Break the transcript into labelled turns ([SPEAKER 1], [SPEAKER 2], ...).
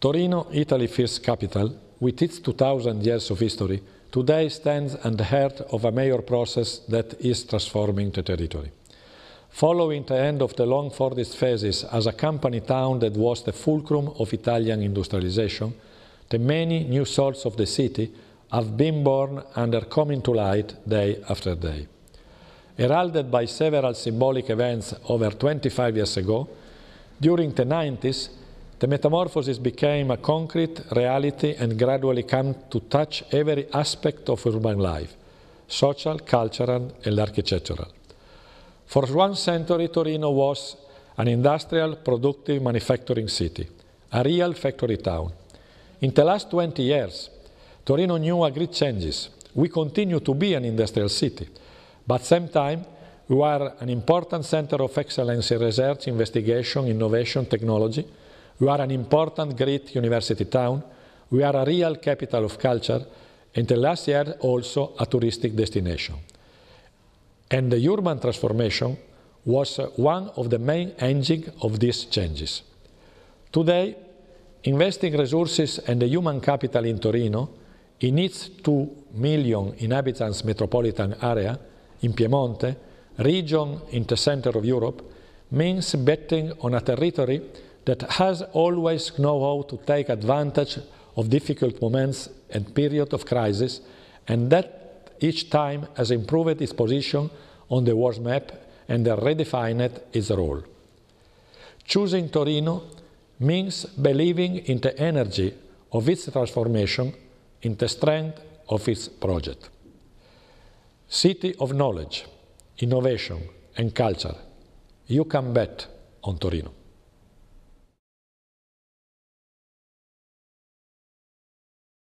[SPEAKER 1] Torino, Italy's first capital, with its 2000 years of history, today stands at the heart of a major process that is transforming the territory. Following the end of the long forest phases as a company town that was the fulcrum of Italian industrialization, the many new souls of the city have been born and are coming to light day after day. Heralded by several symbolic events over 25 years ago, during the 90s, the metamorphosis became a concrete reality and gradually came to touch every aspect of urban life, social, cultural, and architectural. For one century, Torino was an industrial, productive, manufacturing city, a real factory town. In the last 20 years, Torino knew a great changes. We continue to be an industrial city, but same time, we are an important center of excellence in research, investigation, innovation, technology, we are an important great university town. We are a real capital of culture, and the last year also a touristic destination. And the urban transformation was uh, one of the main engines of these changes. Today, investing resources and the human capital in Torino, in its 2 million inhabitants metropolitan area, in Piemonte, region in the center of Europe, means betting on a territory that has always known how to take advantage of difficult moments and periods of crisis, and that each time has improved its position on the world map and redefined its role. Choosing Torino means believing in the energy of its transformation, in the strength of its project. City of knowledge, innovation, and culture. You can bet on Torino.